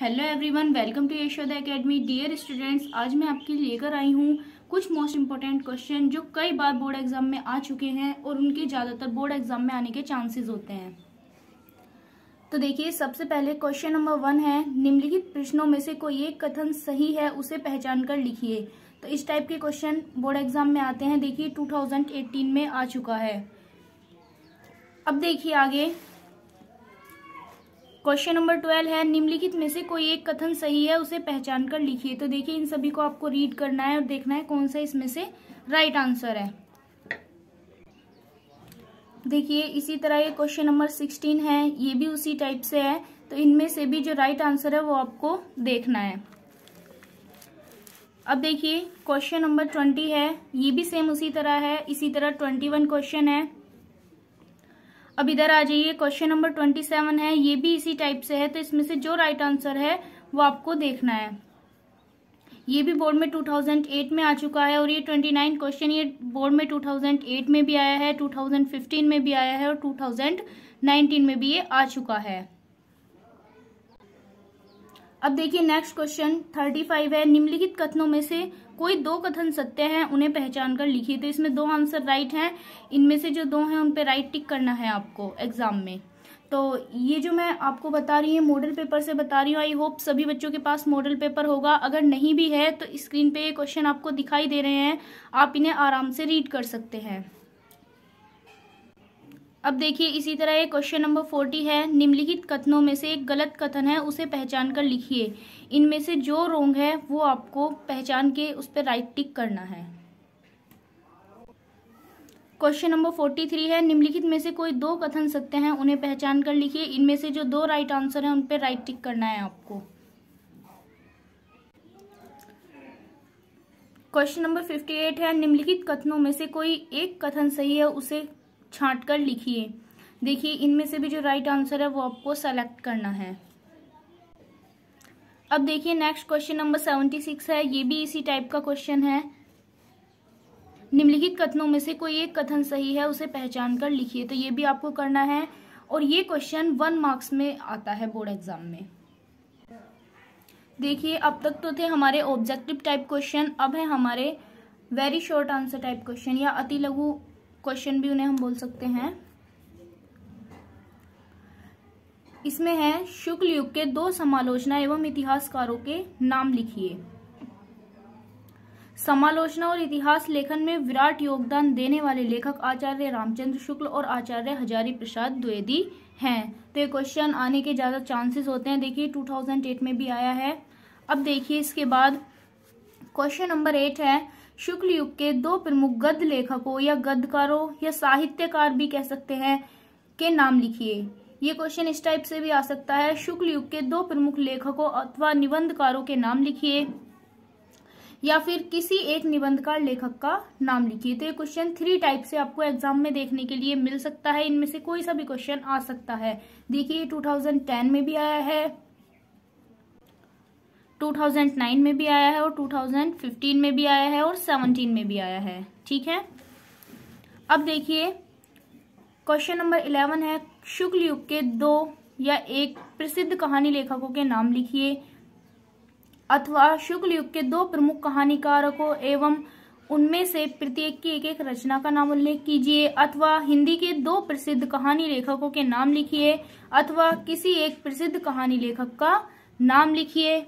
hello everyone welcome to Yashoda academy dear students आज मैं आपके लिए लेकर आई हूँ कुछ मोस्ट इंपॉर्टेंट क्वेश्चन जो कई बार बोर्ड एग्जाम में आ चुके हैं और उनके ज़्यादातर बोर्ड एग्जाम में आने के चांसेस होते हैं तो देखिए सबसे पहले क्वेश्चन नंबर वन है निम्नलिखित प्रश्नों में से कोई एक कथन सही है उसे पहचान कर लिखिए तो इस टाइप के क्वेश्चन बोर्ड एग्जाम में आते हैं देखिए टू में आ चुका है अब देखिए आगे क्वेश्चन नंबर ट्वेल्व है निम्नलिखित में से कोई एक कथन सही है उसे पहचान कर लिखिए तो देखिए इन सभी को आपको रीड करना है और देखना है कौन सा इसमें से राइट आंसर है देखिए इसी तरह ये क्वेश्चन नंबर सिक्सटीन है ये भी उसी टाइप से है तो इनमें से भी जो राइट आंसर है वो आपको देखना है अब देखिए क्वेश्चन नंबर ट्वेंटी है ये भी सेम उसी तरह है इसी तरह ट्वेंटी वन क्वेश्चन है अब इधर आ जाइए क्वेश्चन नंबर ट्वेंटी सेवन है ये भी इसी टाइप से है तो इसमें से जो राइट आंसर है वो आपको देखना है ये भी बोर्ड में 2008 में आ चुका है और ये 29 क्वेश्चन ये बोर्ड में 2008 में भी आया है 2015 में भी आया है और 2019 में भी ये आ चुका है अब देखिए नेक्स्ट क्वेश्चन थर्टी फाइव है निम्नलिखित कथनों में से कोई दो कथन सत्य है उन्हें पहचान कर लिखिए तो इसमें दो आंसर राइट हैं इनमें से जो दो हैं उन पर राइट टिक करना है आपको एग्जाम में तो ये जो मैं आपको बता रही हूँ मॉडल पेपर से बता रही हूँ आई होप सभी बच्चों के पास मॉडल पेपर होगा अगर नहीं भी है तो स्क्रीन पे ये क्वेश्चन आपको दिखाई दे रहे हैं आप इन्हें आराम से रीड कर सकते हैं अब देखिए इसी तरह एक क्वेश्चन नंबर फोर्टी है निम्नलिखित कथनों में से एक गलत कथन है उसे पहचान कर लिखिए इनमें से जो रोंग है वो आपको पहचान के उस पर राइट टिक करना है क्वेश्चन नंबर फोर्टी थ्री है निम्नलिखित में से कोई दो कथन सत्य हैं उन्हें पहचान कर लिखिए इनमें से जो दो राइट आंसर हैं उन पर राइट टिक करना है आपको क्वेश्चन नंबर फिफ्टी एट है निम्नलिखित कथनों में से कोई एक कथन सही है उसे छाँट कर लिखिए देखिए इनमें से भी जो राइट आंसर है वो आपको सेलेक्ट करना है अब देखिए next question number seventy six है ये भी इसी टाइप का क्वेश्चन है निम्नलिखित कथनों में से कोई एक कथन सही है उसे पहचान कर लिखिए तो ये भी आपको करना है और ये क्वेश्चन वन मार्क्स में आता है बोर्ड एग्जाम में देखिए अब तक तो थे हमारे ऑब्जेक्टिव टाइप क्वेश्चन अब है हमारे very short answer type question या अति लघु क्वेश्चन भी उन्हें हम बोल सकते हैं इसमें है शुक्ल युग के दो समालोचना एवं इतिहासकारों के नाम लिखिए समालोचना और इतिहास लेखन में विराट योगदान देने वाले लेखक आचार्य रामचंद्र शुक्ल और आचार्य हजारी प्रसाद द्विवेदी हैं तो ये क्वेश्चन आने के ज़्यादा चांसेस होते हैं देखिए 2008 में भी आया है अब देखिए इसके बाद क्वेश्चन नंबर एट है शुक्ल युग के दो प्रमुख गद्य लेखकों या गद्यकारों या साहित्यकार भी कह सकते हैं के नाम लिखिए ये क्वेश्चन इस टाइप से भी आ सकता है शुक्ल युग के दो प्रमुख लेखकों अथवा निबंधकारों के नाम लिखिए या फिर किसी एक निबंधकार लेखक का नाम लिखिए तो ये क्वेश्चन थ्री टाइप से आपको एग्जाम में देखने के लिए मिल सकता है इनमें से कोई सा भी क्वेश्चन आ सकता है देखिए 2010 में भी आया है 2009 में भी आया है और 2015 में भी आया है और 17 में भी आया है ठीक है अब देखिए क्वेश्चन नंबर 11 है शुक्ल युग के दो या एक प्रसिद्ध कहानी लेखकों के नाम लिखिए अथवा शुक्ल युग के दो प्रमुख कहानीकारों को एवं उनमें से प्रत्येक की एक एक रचना का नाम उल्लेख कीजिए अथवा हिंदी के दो प्रसिद्ध कहानी लेखकों के नाम लिखिए अथवा किसी एक प्रसिद्ध कहानी लेखक का नाम लिखिए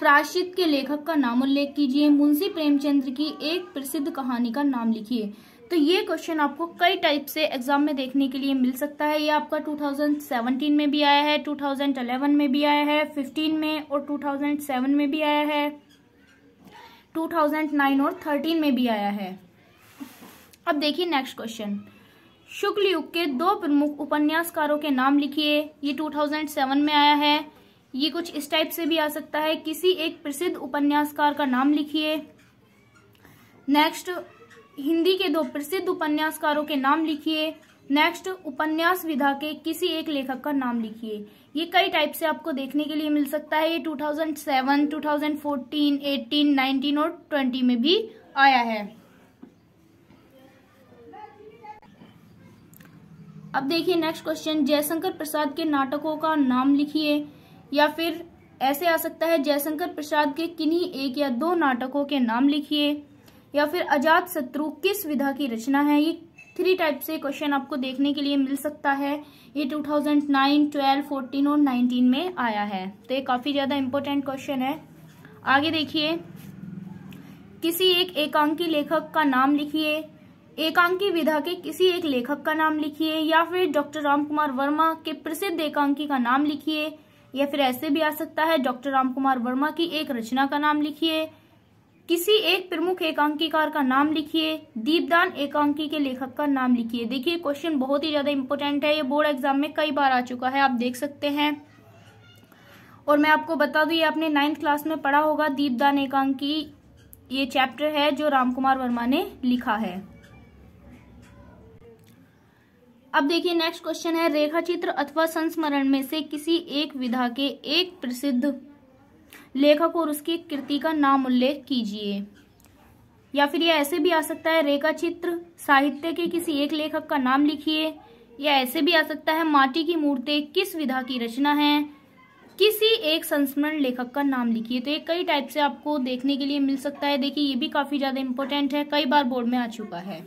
प्राशित के लेखक का नाम उल्लेख कीजिए मुंशी प्रेमचंद्र की एक प्रसिद्ध कहानी का नाम लिखिए तो ये क्वेश्चन आपको कई टाइप से एग्जाम में देखने के लिए मिल सकता है ये आपका 2017 में भी आया है 2011 में भी आया है 15 में और 2007 में भी आया है 2009 और 13 में भी आया है अब देखिए नेक्स्ट क्वेश्चन शुक्ल युग के दो प्रमुख उपन्यासकारों के नाम लिखिए ये 2007 में आया है ये कुछ इस टाइप से भी आ सकता है किसी एक प्रसिद्ध उपन्यासकार का नाम लिखिए नेक्स्ट हिंदी के दो प्रसिद्ध उपन्यासकारों के नाम लिखिए नेक्स्ट उपन्यास विधा के किसी एक लेखक का नाम लिखिए ये कई टाइप से आपको देखने के लिए मिल सकता है ये 2007, 2014, 18, 19 और 20 में भी आया है अब देखिए नेक्स्ट क्वेश्चन जयशंकर प्रसाद के नाटकों का नाम लिखिए या फिर ऐसे आ सकता है जयशंकर प्रसाद के किन्हीं एक या दो नाटकों के नाम लिखिए या फिर अजात शत्रु किस विधा की रचना है ये थ्री टाइप से क्वेश्चन आपको देखने के लिए मिल सकता है ये 2009, 12, 14 और 19 में आया है तो ये काफ़ी ज़्यादा इम्पोर्टेंट क्वेश्चन है आगे देखिए किसी एक एकांकी लेखक का नाम लिखिए एकांकी विधा के किसी एक लेखक का नाम लिखिए या फिर डॉक्टर राम कुमार वर्मा के प्रसिद्ध एकांकी का नाम लिखिए या फिर ऐसे भी आ सकता है डॉक्टर राम कुमार वर्मा की एक रचना का नाम लिखिए किसी एक प्रमुख एकांकीकार का नाम लिखिए दीपदान एकांकी के लेखक का नाम लिखिए देखिए क्वेश्चन बहुत ही ज्यादा इंपॉर्टेंट है ये बोर्ड एग्जाम में कई बार आ चुका है आप देख सकते हैं और मैं आपको बता दू ये आपने नाइन्थ क्लास में पढ़ा होगा दीपदान एकांकी ये चैप्टर है जो रामकुमार वर्मा ने लिखा है अब देखिए नेक्स्ट क्वेश्चन है रेखा चित्र अथवा संस्मरण में से किसी एक विधा के एक प्रसिद्ध लेखक और उसकी कृति का नाम उल्लेख कीजिए या फिर यह ऐसे भी आ सकता है रेखा चित्र साहित्य के किसी एक लेखक का नाम लिखिए या ऐसे भी आ सकता है माटी की मूर्ति किस विधा की रचना है किसी एक संस्मरण लेखक का नाम लिखिए तो ये कई टाइप से आपको देखने के लिए मिल सकता है देखिए ये भी काफ़ी ज़्यादा इंपॉर्टेंट है कई बार बोर्ड में आ चुका है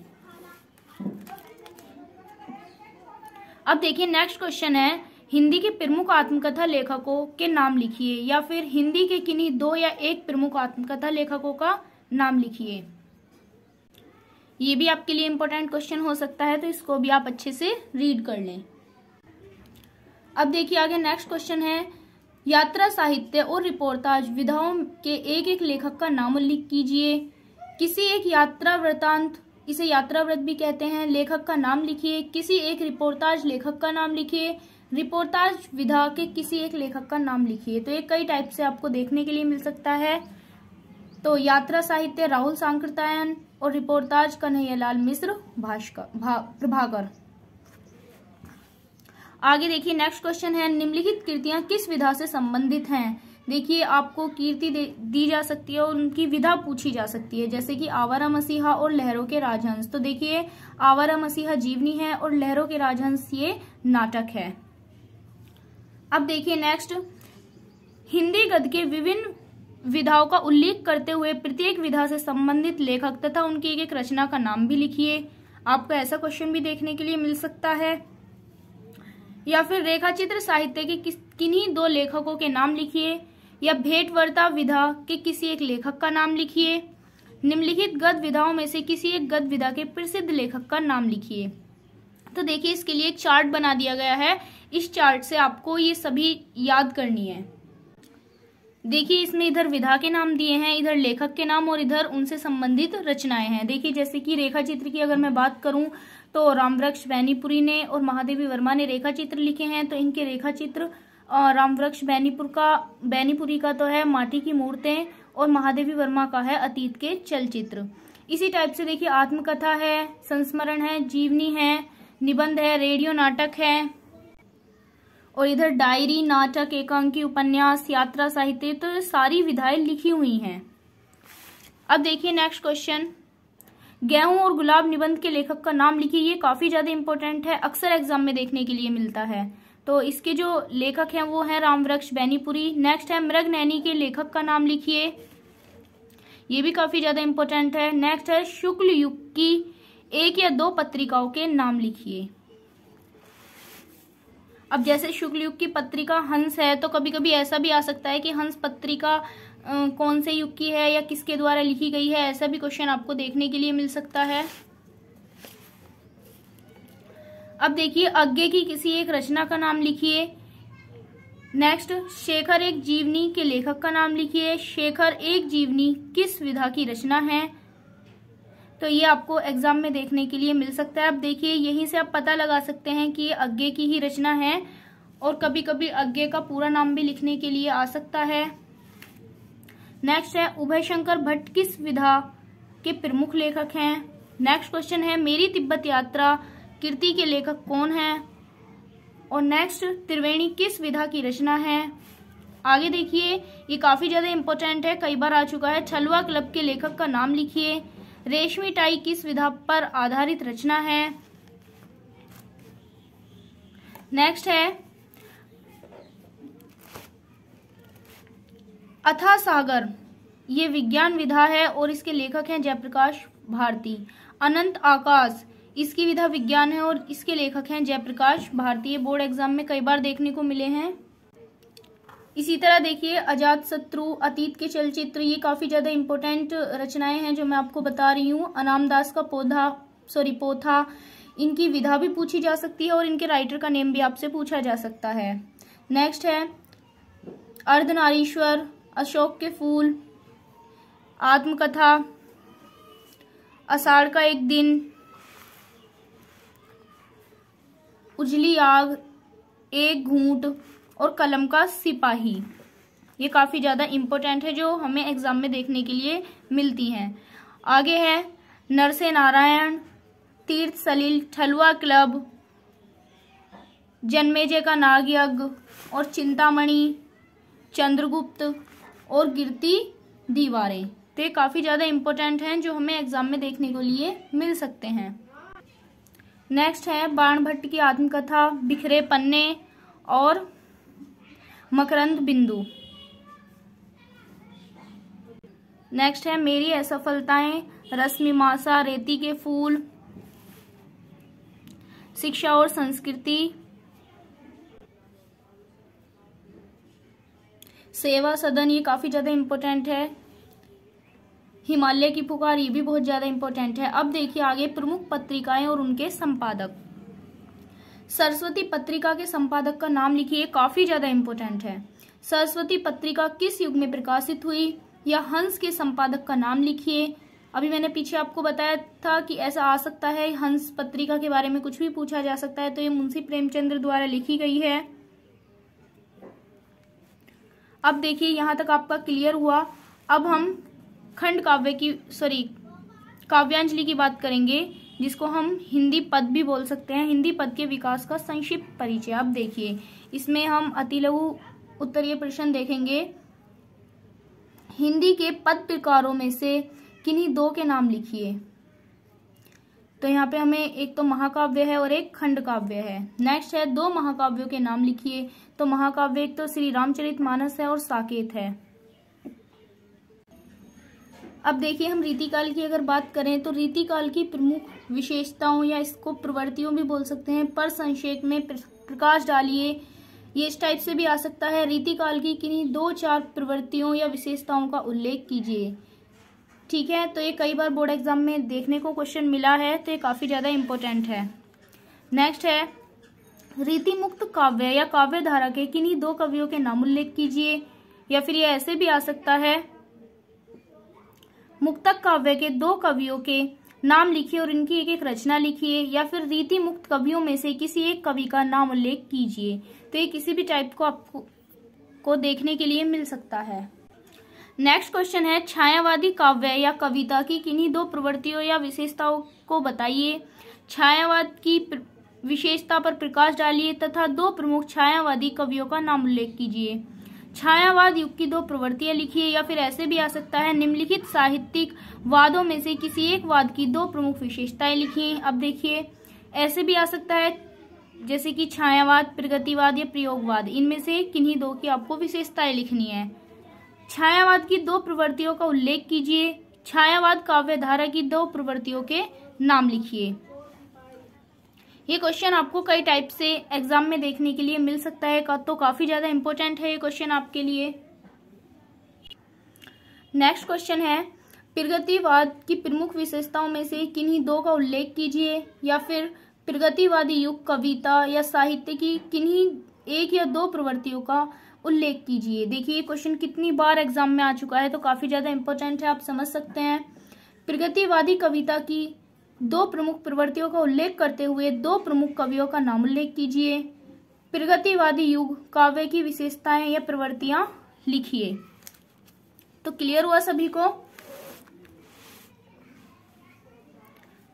अब देखिए नेक्स्ट क्वेश्चन है हिंदी के प्रमुख आत्मकथा लेखकों के नाम लिखिए या फिर हिंदी के किन्हीं दो या एक प्रमुख आत्मकथा लेखकों का नाम लिखिए ये भी आपके लिए इम्पोर्टेंट क्वेश्चन हो सकता है तो इसको भी आप अच्छे से रीड कर लें अब देखिए आगे नेक्स्ट क्वेश्चन है यात्रा साहित्य और रिपोर्टाज विधाओं के एक एक लेखक का नाम उल्लेख कीजिए किसी एक यात्रा वृतांत इसे यात्रा व्रत भी कहते हैं लेखक का नाम लिखिए किसी एक रिपोर्टाज लेखक का नाम लिखिए रिपोर्टाज विधा के किसी एक लेखक का नाम लिखिए तो ये कई टाइप से आपको देखने के लिए मिल सकता है तो यात्रा साहित्य राहुल सांकृतायन और रिपोर्टाज कन्हैयालाल मिश्र भाष्कर भा, प्रभाकर आगे देखिए नेक्स्ट क्वेश्चन है निम्नलिखित कृतियां किस विधा से संबंधित हैं देखिए आपको कीर्ति दी जा सकती है और उनकी विधा पूछी जा सकती है जैसे कि आवारा मसीहा और लहरों के राजहंस तो देखिए आवारा मसीहा जीवनी है और लहरों के राजहंस ये नाटक है अब देखिए नेक्स्ट हिंदी गद के विभिन्न विधाओं का उल्लेख करते हुए प्रत्येक विधा से संबंधित लेखक तथा उनकी एक एक रचना का नाम भी लिखिए आपको ऐसा क्वेश्चन भी देखने के लिए मिल सकता है या फिर रेखाचित्र साहित्य के किन्हीं दो लेखकों के नाम लिखिए या भेंट वर्ता विधा के किसी एक लेखक का नाम लिखिए निम्नलिखित गद विधाओं में से किसी एक गद विधा के प्रसिद्ध लेखक का नाम लिखिए तो देखिए इसके लिए एक चार्ट बना दिया गया है इस चार्ट से आपको ये सभी याद करनी है देखिए इसमें इधर विधा के नाम दिए हैं इधर लेखक के नाम और इधर उनसे संबंधित रचनाएं हैं देखिए जैसे कि रेखा चित्र की अगर मैं बात करूं तो रामवृक्ष वैनीपुरी ने और महादेवी वर्मा ने रेखा चित्र लिखे हैं तो इनके रेखा चित्र रामवृक्ष बैनीपुर का बैनीपुरी का तो है माटी की मूर्तें और महादेवी वर्मा का है अतीत के चलचित्र इसी टाइप से देखिए आत्मकथा है संस्मरण है जीवनी है निबंध है रेडियो नाटक है और इधर डायरी नाटक एकांकी उपन्यास यात्रा साहित्य तो सारी विधाएं लिखी हुई हैं अब देखिए नेक्स्ट क्वेश्चन गेहूं और गुलाब निबंध के लेखक का नाम लिखिए ये काफी ज्यादा इंपॉर्टेंट है अक्सर एग्जाम में देखने के लिए मिलता है तो इसके जो लेखक हैं वो हैं रामवृक्ष बैनीपुरी नेक्स्ट है मृग नैनी के लेखक का नाम लिखिए ये भी काफ़ी ज़्यादा इंपॉर्टेंट है नेक्स्ट है शुक्ल युग की एक या दो पत्रिकाओं के नाम लिखिए अब जैसे शुक्ल युग की पत्रिका हंस है तो कभी कभी ऐसा भी आ सकता है कि हंस पत्रिका कौन से युग की है या किसके द्वारा लिखी गई है ऐसा भी क्वेश्चन आपको देखने के लिए मिल सकता है अब देखिए अज्ञे की किसी एक रचना का नाम लिखिए नेक्स्ट शेखर एक जीवनी के लेखक का नाम लिखिए शेखर एक जीवनी किस विधा की रचना है तो ये आपको एग्जाम में देखने के लिए मिल सकता है आप देखिए यहीं से आप पता लगा सकते हैं कि ये अज्ञे की ही रचना है और कभी कभी अज्ञे का पूरा नाम भी लिखने के लिए आ सकता है नेक्स्ट है उभय शंकर भट्ट किस विधा के प्रमुख लेखक हैं नेक्स्ट क्वेश्चन है मेरी तिब्बत यात्रा कृति के लेखक कौन है और नेक्स्ट त्रिवेणी किस विधा की रचना है आगे देखिए ये काफ़ी ज़्यादा इम्पोर्टेंट है कई बार आ चुका है छलवा क्लब के लेखक का नाम लिखिए रेशमी टाई किस विधा पर आधारित रचना है नेक्स्ट है अथा सागर ये विज्ञान विधा है और इसके लेखक हैं जयप्रकाश भारती अनंत आकाश इसकी विधा विज्ञान है और इसके लेखक हैं जयप्रकाश भारतीय बोर्ड एग्जाम में कई बार देखने को मिले हैं इसी तरह देखिए अजात शत्रु अतीत के चलचित्र ये काफी ज्यादा इंपॉर्टेंट रचनाएं हैं जो मैं आपको बता रही हूँ अनामदास का पौधा सॉरी पोथा इनकी विधा भी पूछी जा सकती है और इनके राइटर का नेम भी आपसे पूछा जा सकता है नेक्स्ट है अर्धनारीश्वर अशोक के फूल आत्मकथा अषाढ़ का एक दिन उजली आग एक घूट और कलम का सिपाही ये काफ़ी ज़्यादा इम्पोर्टेंट है जो हमें एग्जाम में देखने के लिए मिलती हैं आगे है नरसे नारायण तीर्थ सलील ठलुआ क्लब जन्मेजय का नाग यज्ञ और चिंतामणि चंद्रगुप्त और गिरती दीवारें तो ये काफ़ी ज़्यादा इम्पोर्टेंट हैं जो हमें एग्ज़ाम में देखने के लिए मिल सकते हैं नेक्स्ट है बाण भट्ट की आत्मकथा बिखरे पन्ने और मकरंद बिंदु नेक्स्ट है मेरी असफलताएं मासा रेती के फूल शिक्षा और संस्कृति सेवा सदन ये काफ़ी ज़्यादा इम्पोर्टेंट है हिमालय की पुकार ये भी बहुत ज़्यादा इंपॉर्टेंट है अब देखिए आगे प्रमुख पत्रिकाएं और उनके संपादक सरस्वती पत्रिका के संपादक का नाम लिखिए काफ़ी ज़्यादा इंपॉर्टेंट है सरस्वती पत्रिका किस युग में प्रकाशित हुई या हंस के संपादक का नाम लिखिए अभी मैंने पीछे आपको बताया था कि ऐसा आ सकता है हंस पत्रिका के बारे में कुछ भी पूछा जा सकता है तो ये मुंशी प्रेमचंद्र द्वारा लिखी गई है अब देखिए यहाँ तक आपका क्लियर हुआ अब हम खंड काव्य की सॉरी काव्यांजलि की बात करेंगे जिसको हम हिंदी पद भी बोल सकते हैं हिंदी पद के विकास का संक्षिप्त परिचय आप देखिए इसमें हम अति लघु उत्तरीय प्रश्न देखेंगे हिंदी के पद प्रकारों में से किन्हीं दो के नाम लिखिए तो यहाँ पे हमें एक तो महाकाव्य है और एक खंड काव्य है नेक्स्ट है दो महाकाव्यों के नाम लिखिए तो महाकाव्य एक तो श्री रामचरित मानस है और साकेत है अब देखिए हम रीतिकाल की अगर बात करें तो रीतिकाल की प्रमुख विशेषताओं या इसको प्रवृत्तियों भी बोल सकते हैं पर संक्षेप में प्रकाश डालिए ये इस टाइप से भी आ सकता है रीतिकाल की किन्हीं दो चार प्रवृत्तियों या विशेषताओं का उल्लेख कीजिए ठीक है तो ये कई बार बोर्ड एग्जाम में देखने को क्वेश्चन मिला है तो ये काफ़ी ज़्यादा इम्पोर्टेंट है नेक्स्ट है रीति मुक्त काव्य या काव्य धारा के किन्हीं दो कवियों के नाम उल्लेख कीजिए या फिर ये ऐसे भी आ सकता है मुक्तक काव्य के दो कवियों के नाम लिखिए और इनकी एक एक रचना लिखिए या फिर रीति मुक्त कवियों में से किसी एक कवि का नाम उल्लेख कीजिए तो ये किसी भी टाइप को आपको को देखने के लिए मिल सकता है नेक्स्ट क्वेश्चन है छायावादी काव्य या कविता की किन्हीं दो प्रवृत्तियों या विशेषताओं को बताइए छायावाद की विशेषता पर प्रकाश डालिए तथा दो प्रमुख छायावादी कवियों का नाम उल्लेख कीजिए छायावाद युग की दो प्रवृत्तियां लिखिए या फिर ऐसे भी आ सकता है निम्नलिखित साहित्यिक वादों में से किसी एक वाद की दो प्रमुख विशेषताएं लिखिए अब देखिए ऐसे भी आ सकता है जैसे कि छायावाद प्रगतिवाद या प्रयोगवाद इनमें से किन्हीं दो की आपको विशेषताएं लिखनी है छायावाद की दो प्रवृत्तियों का उल्लेख कीजिए छायावाद काव्य धारा की दो प्रवृत्तियों के नाम लिखिए ये क्वेश्चन आपको कई टाइप से एग्जाम में देखने के लिए मिल सकता है तो काफ़ी ज़्यादा इंपॉर्टेंट है ये क्वेश्चन आपके लिए नेक्स्ट क्वेश्चन है प्रगतिवाद की प्रमुख विशेषताओं में से किन्हीं दो का उल्लेख कीजिए या फिर प्रगतिवादी युग कविता या साहित्य की किन्हीं एक या दो प्रवृत्तियों का उल्लेख कीजिए देखिए ये क्वेश्चन कितनी बार एग्जाम में आ चुका है तो काफ़ी ज़्यादा इंपॉर्टेंट है आप समझ सकते हैं प्रगतिवादी कविता की दो प्रमुख प्रवृत्तियों का उल्लेख करते हुए दो प्रमुख कवियों का नाम उल्लेख कीजिए प्रगतिवादी युग काव्य की विशेषताएं या प्रवृत्तियां लिखिए तो क्लियर हुआ सभी को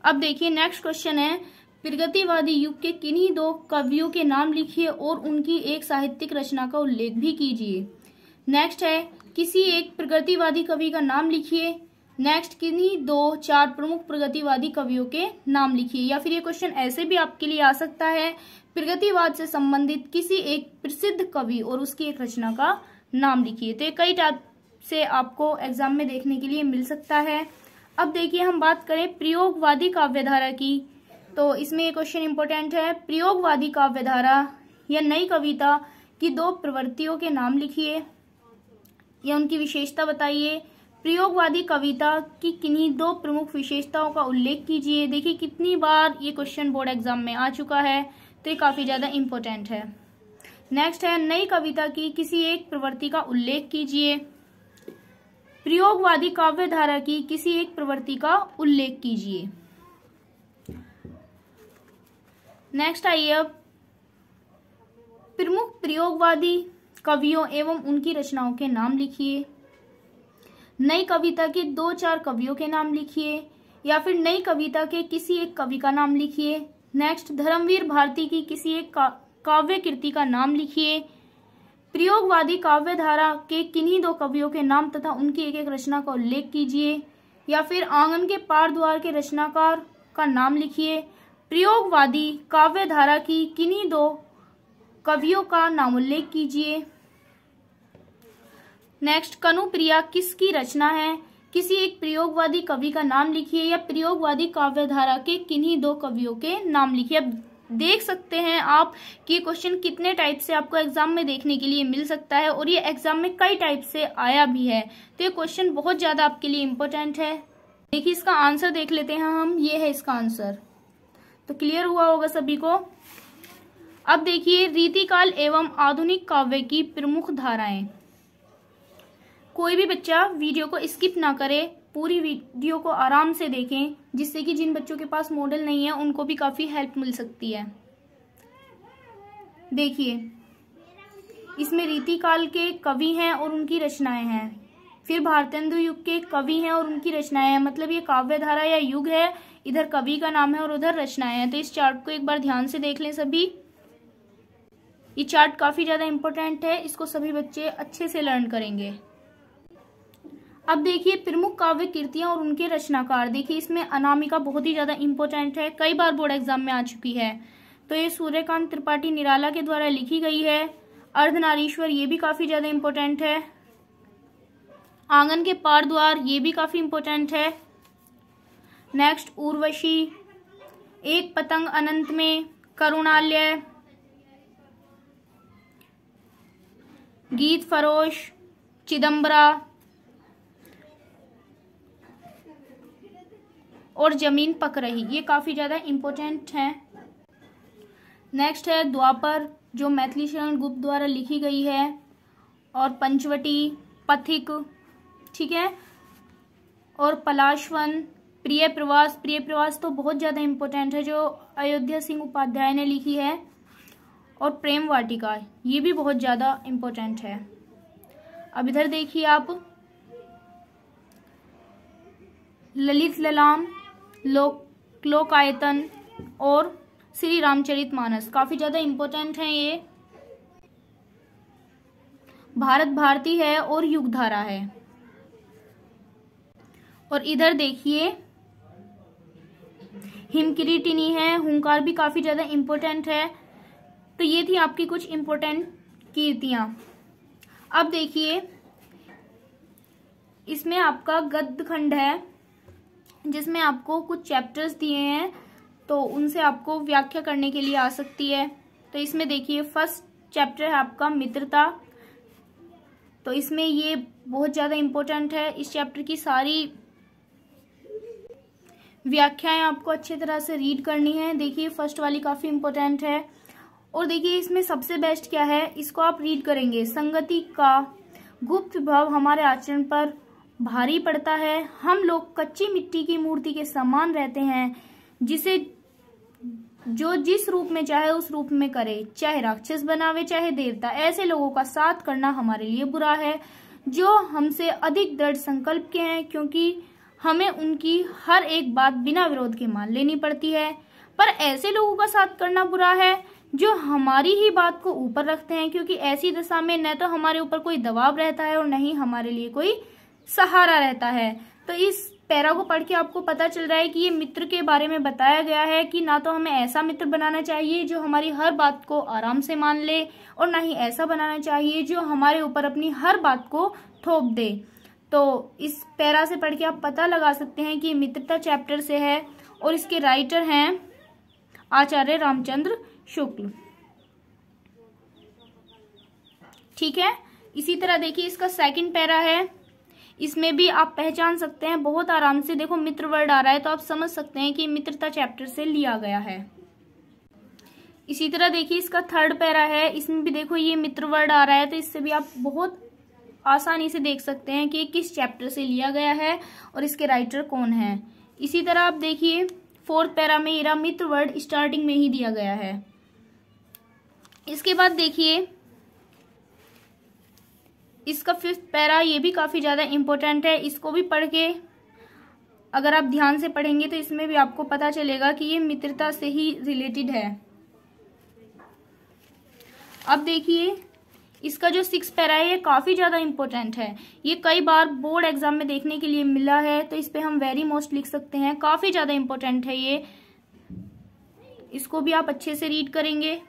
अब देखिए नेक्स्ट क्वेश्चन है प्रगतिवादी युग के किन्हीं दो कवियों के नाम लिखिए और उनकी एक साहित्यिक रचना का उल्लेख भी कीजिए नेक्स्ट है किसी एक प्रगतिवादी कवि का नाम लिखिए नेक्स्ट किन्हीं दो चार प्रमुख प्रगतिवादी कवियों के नाम लिखिए या फिर ये क्वेश्चन ऐसे भी आपके लिए आ सकता है प्रगतिवाद से संबंधित किसी एक प्रसिद्ध कवि और उसकी एक रचना का नाम लिखिए तो कई टाइप से आपको एग्जाम में देखने के लिए मिल सकता है अब देखिए हम बात करें प्रयोगवादी काव्यधारा की तो इसमें ये क्वेश्चन इंपॉर्टेंट है प्रयोगवादी काव्यधारा या नई कविता की दो प्रवृत्तियों के नाम लिखिए या उनकी विशेषता बताइए प्रयोगवादी कविता की किन्हीं दो प्रमुख विशेषताओं का उल्लेख कीजिए देखिए कितनी बार ये क्वेश्चन बोर्ड एग्जाम में आ चुका है तो ये काफ़ी ज़्यादा इम्पोर्टेंट है नेक्स्ट है नई कविता की किसी एक प्रवृत्ति का उल्लेख कीजिए प्रयोगवादी काव्य धारा की किसी एक प्रवृत्ति का उल्लेख कीजिए नेक्स्ट आइए अब प्रमुख प्रयोगवादी कवियों एवं उनकी रचनाओं के नाम लिखिए नई कविता के दो चार कवियों के नाम लिखिए या फिर नई कविता के किसी एक कवि का नाम लिखिए नेक्स्ट धर्मवीर भारती की किसी एक का, काव्य कृति का नाम लिखिए प्रयोगवादी काव्य धारा के किन्हीं दो कवियों के नाम तथा उनकी एक एक रचना का उल्लेख कीजिए या फिर आंगन के पार द्वार के रचनाकार का नाम लिखिए प्रयोगवादी काव्य धारा की किन्हीं दो कवियों का नाम उल्लेख कीजिए नेक्स्ट कनुप्रिया किसकी रचना है किसी एक प्रयोगवादी कवि का नाम लिखिए या प्रयोगवादी काव्यधारा के किन्हीं दो कवियों के नाम लिखिए अब देख सकते हैं आप कि क्वेश्चन कितने टाइप से आपको एग्जाम में देखने के लिए मिल सकता है और ये एग्जाम में कई टाइप से आया भी है तो ये क्वेश्चन बहुत ज्यादा आपके लिए इम्पोर्टेंट है देखिए इसका आंसर देख लेते हैं हम ये है इसका आंसर तो क्लियर हुआ होगा सभी को अब देखिए रीतिकाल एवं आधुनिक काव्य की प्रमुख धाराएं कोई भी बच्चा वीडियो को स्किप ना करे पूरी वीडियो को आराम से देखें जिससे कि जिन बच्चों के पास मॉडल नहीं है उनको भी काफ़ी हेल्प मिल सकती है देखिए इसमें रीति काल के कवि हैं और उनकी रचनाएं हैं फिर भारतेंदु युग के कवि हैं और उनकी रचनाएं हैं मतलब ये काव्य धारा या युग है इधर कवि का नाम है और उधर रचनाएं हैं तो इस चार्ट को एक बार ध्यान से देख लें सभी ये चार्ट काफ़ी ज़्यादा इम्पोर्टेंट है इसको सभी बच्चे अच्छे से लर्न करेंगे अब देखिए प्रमुख काव्य कीर्तियां और उनके रचनाकार देखिए इसमें अनामिका बहुत ही ज्यादा इंपॉर्टेंट है कई बार बोर्ड एग्जाम में आ चुकी है तो ये सूर्यकांत त्रिपाठी निराला के द्वारा लिखी गई है अर्धनारीश्वर ये भी काफी ज्यादा इंपॉर्टेंट है आंगन के पार द्वार ये भी काफी इंपॉर्टेंट है नेक्स्ट उर्वशी एक पतंग अनंत में करुणालय गीत फरोश चिदम्बरा और जमीन पक रही ये काफी ज्यादा इम्पोर्टेंट है नेक्स्ट है द्वापर जो मैथिली शरण गुप्त द्वारा लिखी गई है और पंचवटी पथिक ठीक है और पलाशवन प्रिय प्रवास प्रिय प्रवास तो बहुत ज़्यादा इम्पोर्टेंट है जो अयोध्या सिंह उपाध्याय ने लिखी है और प्रेम वाटिका ये भी बहुत ज़्यादा इम्पोर्टेंट है अब इधर देखिए आप ललित ललाम लोक लोकायतन और श्री रामचरित मानस काफ़ी ज़्यादा इम्पोर्टेंट हैं ये भारत भारती है और युगधारा है और इधर देखिए हिमकिरीटिनी है हुंकार भी काफ़ी ज़्यादा इम्पोर्टेंट है तो ये थी आपकी कुछ इम्पोर्टेंट कीर्तियाँ अब देखिए इसमें आपका गद्य खंड है जिसमें आपको कुछ चैप्टर्स दिए हैं तो उनसे आपको व्याख्या करने के लिए आ सकती है तो इसमें देखिए फर्स्ट चैप्टर है आपका मित्रता तो इसमें ये बहुत ज़्यादा इम्पोर्टेंट है इस चैप्टर की सारी व्याख्याएं आपको अच्छे तरह से रीड करनी है देखिए फर्स्ट वाली काफ़ी इम्पोर्टेंट है और देखिए इसमें सबसे बेस्ट क्या है इसको आप रीड करेंगे संगति का गुप्त भाव हमारे आचरण पर भारी पड़ता है हम लोग कच्ची मिट्टी की मूर्ति के समान रहते हैं जिसे जो जिस रूप में चाहे उस रूप में करे चाहे राक्षस बनावे चाहे देवता ऐसे लोगों का साथ करना हमारे लिए बुरा है जो हमसे अधिक दृढ़ संकल्प के हैं क्योंकि हमें उनकी हर एक बात बिना विरोध के मान लेनी पड़ती है पर ऐसे लोगों का साथ करना बुरा है जो हमारी ही बात को ऊपर रखते हैं क्योंकि ऐसी दशा में न तो हमारे ऊपर कोई दबाव रहता है और न ही हमारे लिए कोई सहारा रहता है तो इस पैरा को पढ़ के आपको पता चल रहा है कि ये मित्र के बारे में बताया गया है कि ना तो हमें ऐसा मित्र बनाना चाहिए जो हमारी हर बात को आराम से मान ले और ना ही ऐसा बनाना चाहिए जो हमारे ऊपर अपनी हर बात को थोप दे तो इस पैरा से पढ़ के आप पता लगा सकते हैं कि मित्रता चैप्टर से है और इसके राइटर हैं आचार्य रामचंद्र शुक्ल ठीक है इसी तरह देखिए इसका सेकंड पैरा है इसमें भी आप पहचान सकते हैं बहुत आराम से देखो मित्र वर्ड आ रहा है तो आप समझ सकते हैं कि मित्रता चैप्टर से लिया गया है इसी तरह देखिए इसका थर्ड पैरा है इसमें भी देखो ये मित्र वर्ड आ रहा है तो इससे भी आप बहुत आसानी से देख सकते हैं कि किस चैप्टर से लिया गया है और इसके राइटर कौन है इसी तरह आप देखिए फोर्थ पैरा में हीरा मित्र वर्ड स्टार्टिंग में ही दिया गया है इसके बाद देखिए इसका फिफ्थ पैरा ये भी काफ़ी ज़्यादा इम्पोर्टेंट है इसको भी पढ़ के अगर आप ध्यान से पढ़ेंगे तो इसमें भी आपको पता चलेगा कि ये मित्रता से ही रिलेटेड है अब देखिए इसका जो सिक्स पैरा है ये काफ़ी ज़्यादा इम्पोर्टेंट है ये कई बार बोर्ड एग्जाम में देखने के लिए मिला है तो इस पर हम वेरी मोस्ट लिख सकते हैं काफ़ी ज़्यादा इम्पोर्टेंट है ये इसको भी आप अच्छे से रीड करेंगे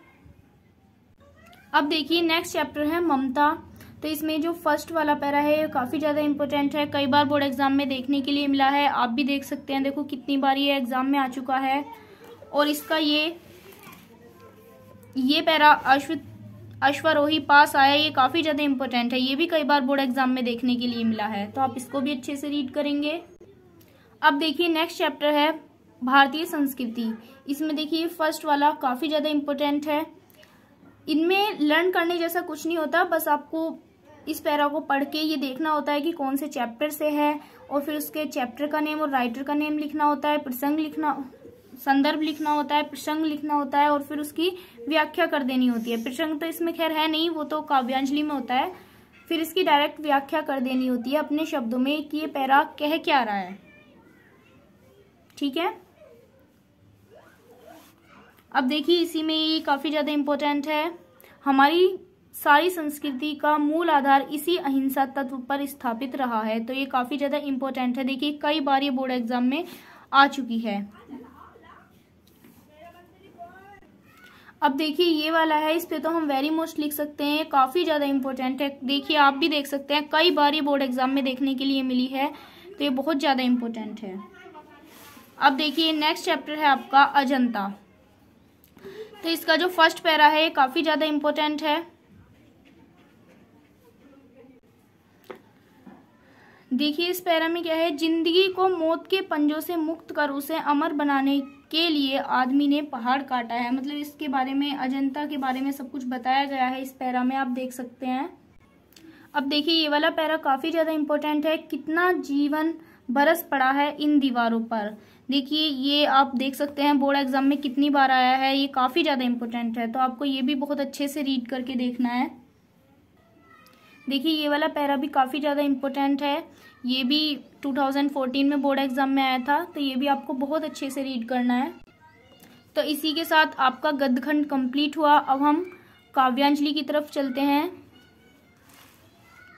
अब देखिए नेक्स्ट चैप्टर है ममता तो इसमें जो फर्स्ट वाला पैरा है ये काफ़ी ज़्यादा इंपॉर्टेंट है कई बार बोर्ड एग्जाम में देखने के लिए मिला है आप भी देख सकते हैं देखो कितनी बार ये एग्ज़ाम में आ चुका है और इसका ये ये पैरा अश्व अश्वरोही पास आया ये काफ़ी ज़्यादा इंपॉर्टेंट है ये भी कई बार बोर्ड एग्जाम में देखने के लिए मिला है तो आप इसको भी अच्छे से रीड करेंगे अब देखिए नेक्स्ट चैप्टर है भारतीय संस्कृति इसमें देखिए फर्स्ट वाला काफ़ी ज़्यादा इम्पोर्टेंट है इनमें लर्न करने जैसा कुछ नहीं होता बस आपको इस पैरा को पढ़ के ये देखना होता है कि कौन से चैप्टर से है और फिर उसके चैप्टर का नेम और राइटर का नेम लिखना होता है प्रसंग लिखना संदर्भ लिखना होता है प्रसंग लिखना होता है और फिर उसकी व्याख्या कर देनी होती है प्रसंग तो इसमें खैर है नहीं वो तो काव्यांजलि में होता है फिर इसकी डायरेक्ट व्याख्या कर देनी होती है अपने शब्दों में कि ये पैरा कह क्या रहा है ठीक है अब देखिए इसी में ये काफ़ी ज़्यादा इम्पोर्टेंट है हमारी सारी संस्कृति का मूल आधार इसी अहिंसा तत्व पर स्थापित रहा है तो ये काफ़ी ज़्यादा इंपॉर्टेंट है देखिए कई बार ये बोर्ड एग्जाम में आ चुकी है अब देखिए ये वाला है इस पे तो हम वेरी मोस्ट लिख सकते हैं काफ़ी ज़्यादा इंपॉर्टेंट है देखिए आप भी देख सकते हैं कई बार ये बोर्ड एग्जाम में देखने के लिए मिली है तो ये बहुत ज़्यादा इंपॉर्टेंट है अब देखिए नेक्स्ट चैप्टर है आपका अजंता तो इसका जो फर्स्ट पैरा है ये काफ़ी ज़्यादा इंपॉर्टेंट है देखिए इस पैरा में क्या है जिंदगी को मौत के पंजों से मुक्त कर उसे अमर बनाने के लिए आदमी ने पहाड़ काटा है मतलब इसके बारे में अजंता के बारे में सब कुछ बताया गया है इस पैरा में आप देख सकते हैं अब देखिए ये वाला पैरा काफ़ी ज़्यादा इम्पोर्टेंट है कितना जीवन बरस पड़ा है इन दीवारों पर देखिए ये आप देख सकते हैं बोर्ड एग्जाम में कितनी बार आया है ये काफ़ी ज़्यादा इंपॉर्टेंट है तो आपको ये भी बहुत अच्छे से रीड करके देखना है देखिए ये वाला पैरा भी काफ़ी ज़्यादा इम्पोर्टेंट है ये भी 2014 में बोर्ड एग्ज़ाम में आया था तो ये भी आपको बहुत अच्छे से रीड करना है तो इसी के साथ आपका गद्दखंड कंप्लीट हुआ अब हम काव्यांजलि की तरफ चलते हैं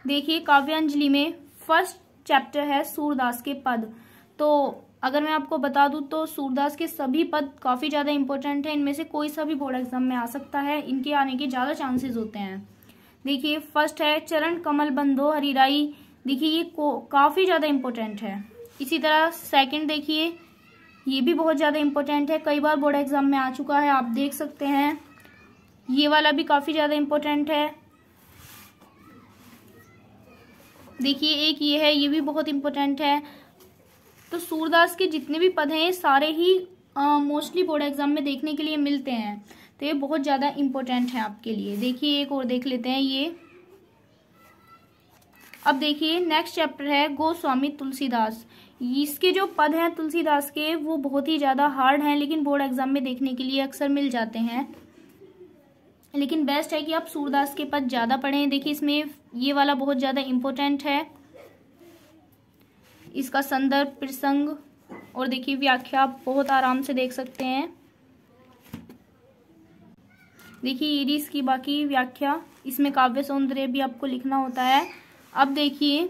देखिए काव्यांजलि में फर्स्ट चैप्टर है सूरदास के पद तो अगर मैं आपको बता दूं तो सूरदास के सभी पद काफ़ी ज़्यादा इंपॉर्टेंट हैं इनमें से कोई सा भी बोर्ड एग्जाम में आ सकता है इनके आने के ज़्यादा चांसेस होते हैं देखिए फर्स्ट है चरण कमल बंधो राई देखिए ये काफ़ी ज़्यादा इम्पोर्टेंट है इसी तरह सेकंड देखिए ये भी बहुत ज़्यादा इम्पोर्टेंट है कई बार बोर्ड एग्जाम में आ चुका है आप देख सकते हैं ये वाला भी काफ़ी ज़्यादा इम्पोर्टेंट है देखिए एक ये है ये भी बहुत इम्पोर्टेंट है तो सूरदास के जितने भी पद हैं सारे ही मोस्टली बोर्ड एग्जाम में देखने के लिए मिलते हैं तो ये बहुत ज़्यादा इम्पोर्टेंट है आपके लिए देखिए एक और देख लेते हैं ये अब देखिए नेक्स्ट चैप्टर है गोस्वामी तुलसीदास इसके जो पद हैं तुलसीदास के वो बहुत ही ज़्यादा हार्ड हैं लेकिन बोर्ड एग्जाम में देखने के लिए अक्सर मिल जाते हैं लेकिन बेस्ट है कि आप सूरदास के पद ज़्यादा पढ़ें देखिए इसमें ये वाला बहुत ज़्यादा इम्पोर्टेंट है इसका संदर्भ प्रसंग और देखिए व्याख्या आप बहुत आराम से देख सकते हैं देखिए इरिस की बाकी व्याख्या इसमें काव्य सौंदर्य भी आपको लिखना होता है अब देखिए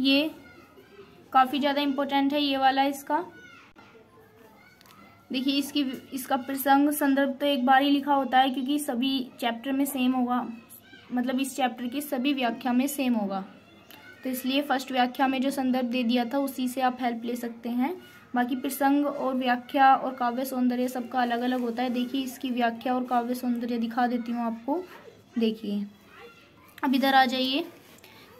ये काफ़ी ज़्यादा इम्पोर्टेंट है ये वाला इसका देखिए इसकी इसका प्रसंग संदर्भ तो एक बार ही लिखा होता है क्योंकि सभी चैप्टर में सेम होगा मतलब इस चैप्टर की सभी व्याख्या में सेम होगा तो इसलिए फर्स्ट व्याख्या में जो संदर्भ दे दिया था उसी से आप हेल्प ले सकते हैं बाकी प्रसंग और व्याख्या और काव्य सौंदर्य सबका अलग अलग होता है देखिए इसकी व्याख्या और काव्य सौंदर्य दिखा देती हूँ आपको देखिए अब इधर आ जाइए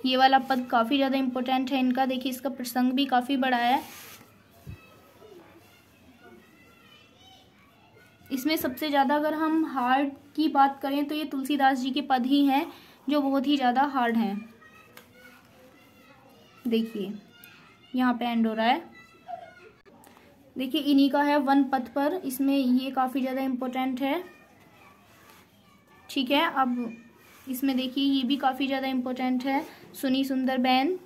ये वाला पद काफ़ी ज़्यादा इम्पोर्टेंट है इनका देखिए इसका प्रसंग भी काफ़ी बड़ा है इसमें सबसे ज़्यादा अगर हम हार्ड की बात करें तो ये तुलसीदास जी के पद ही हैं जो बहुत ही ज़्यादा हार्ड हैं देखिए यहाँ पे एंड हो रहा है देखिए इन्हीं का है वन पथ पर इसमें ये काफ़ी ज़्यादा इम्पोर्टेंट है ठीक है अब इसमें देखिए ये भी काफ़ी ज़्यादा इम्पोर्टेंट है सुनी सुंदर बैन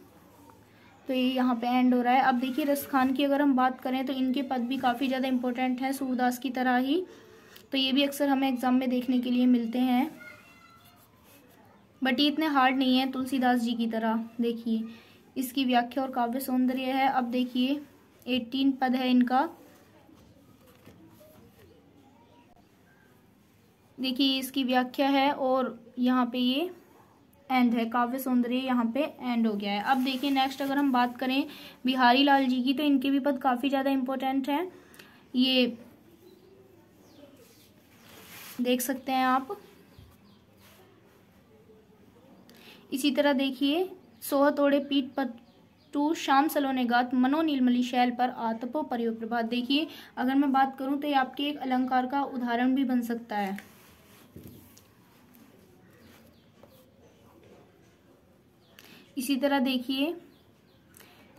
तो ये यहाँ पे एंड हो रहा है अब देखिए रस खान की अगर हम बात करें तो इनके पद भी काफ़ी ज़्यादा इम्पोर्टेंट हैं सूरदास की तरह ही तो ये भी अक्सर हमें एग्ज़ाम में देखने के लिए मिलते हैं बट ये इतने हार्ड नहीं है तुलसीदास जी की तरह देखिए इसकी व्याख्या और काव्य सौंदर्य है अब देखिए एटीन पद है इनका देखिए इसकी व्याख्या है और यहाँ पे ये एंड है काव्य सौंदर्य यहाँ पे एंड हो गया है अब देखिए नेक्स्ट अगर हम बात करें बिहारी लाल जी की तो इनके भी पद काफ़ी ज़्यादा इम्पोर्टेंट हैं ये देख सकते हैं आप इसी तरह देखिए सोह तोड़े पीठ पद टू शाम सलोनेगात मनोनीलमली शैल पर आतपो प्रयोग प्रभात देखिए अगर मैं बात करूं तो ये आपके एक अलंकार का उदाहरण भी बन सकता है इसी तरह देखिए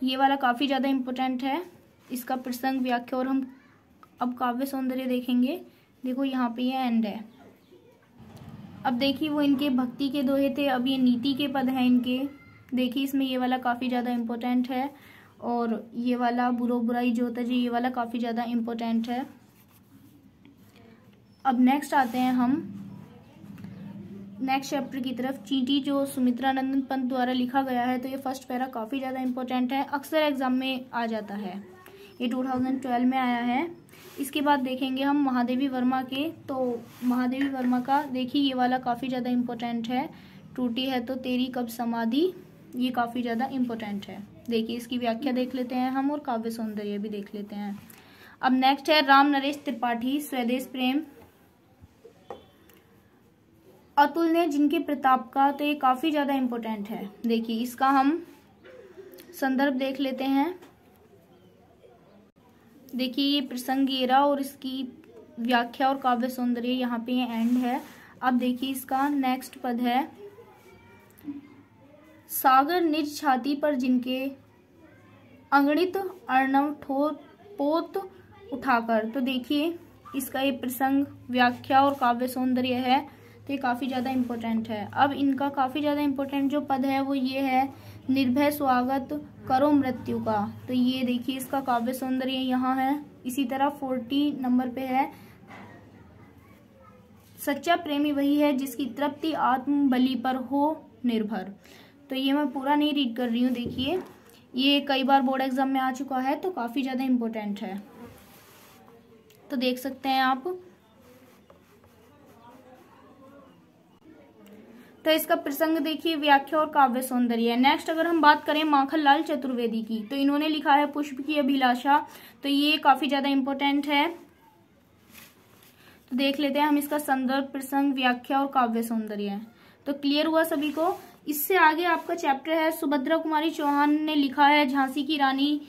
ये वाला काफ़ी ज़्यादा इंपोर्टेंट है इसका प्रसंग व्याख्या और हम अब काव्य सौंदर्य देखेंगे देखो यहाँ पे ये यह एंड है अब देखिए वो इनके भक्ति के दोहे थे अब ये नीति के पद हैं इनके देखिए इसमें ये वाला काफ़ी ज़्यादा इम्पोर्टेंट है और ये वाला बुरो बुराई जो होता है जी ये वाला काफ़ी ज़्यादा इम्पोर्टेंट है अब नेक्स्ट आते हैं हम नेक्स्ट चैप्टर की तरफ चींटी जो सुमित्रा नंदन पंत द्वारा लिखा गया है तो ये फर्स्ट पैरा काफ़ी ज़्यादा इम्पोर्टेंट है अक्सर एग्जाम में आ जाता है ये 2012 में आया है इसके बाद देखेंगे हम महादेवी वर्मा के तो महादेवी वर्मा का देखिए ये वाला काफ़ी ज़्यादा इम्पोर्टेंट है टूटी है तो तेरी कब समाधि ये काफ़ी ज़्यादा इम्पोर्टेंट है देखिए इसकी व्याख्या देख लेते हैं हम और काव्य सौंदर्य भी देख लेते हैं अब नेक्स्ट है राम नरेश त्रिपाठी स्वदेश प्रेम अतुल ने जिनके प्रताप का तो ये काफ़ी ज़्यादा इम्पोर्टेंट है देखिए इसका हम संदर्भ देख लेते हैं देखिए ये प्रसंग येरा और इसकी व्याख्या और काव्य सौंदर्य यहाँ पे ये एंड है अब देखिए इसका नेक्स्ट पद है सागर निज छाती पर जिनके अंगणित अर्णव ठोर पोत उठाकर तो देखिए इसका ये प्रसंग व्याख्या और काव्य सौंदर्य है तो ये काफ़ी ज़्यादा इम्पोर्टेंट है अब इनका काफ़ी ज़्यादा इम्पोर्टेंट जो पद है वो ये है निर्भय स्वागत करो मृत्यु का तो ये देखिए इसका काव्य सौंदर्य यहाँ है इसी तरह फोर्टी नंबर पे है सच्चा प्रेमी वही है जिसकी तृप्ति आत्म बलि पर हो निर्भर तो ये मैं पूरा नहीं रीड कर रही हूँ देखिए ये कई बार बोर्ड एग्ज़ाम में आ चुका है तो काफ़ी ज़्यादा इम्पोर्टेंट है तो देख सकते हैं आप तो इसका प्रसंग देखिए व्याख्या और काव्य सौंदर्य नेक्स्ट अगर हम बात करें माखन लाल चतुर्वेदी की तो इन्होंने लिखा है पुष्प की अभिलाषा तो ये काफी ज्यादा इम्पोर्टेंट है तो देख लेते हैं हम इसका संदर्भ प्रसंग व्याख्या और काव्य सौंदर्य तो क्लियर हुआ सभी को इससे आगे आपका चैप्टर है सुभद्रा कुमारी चौहान ने लिखा है झांसी की रानी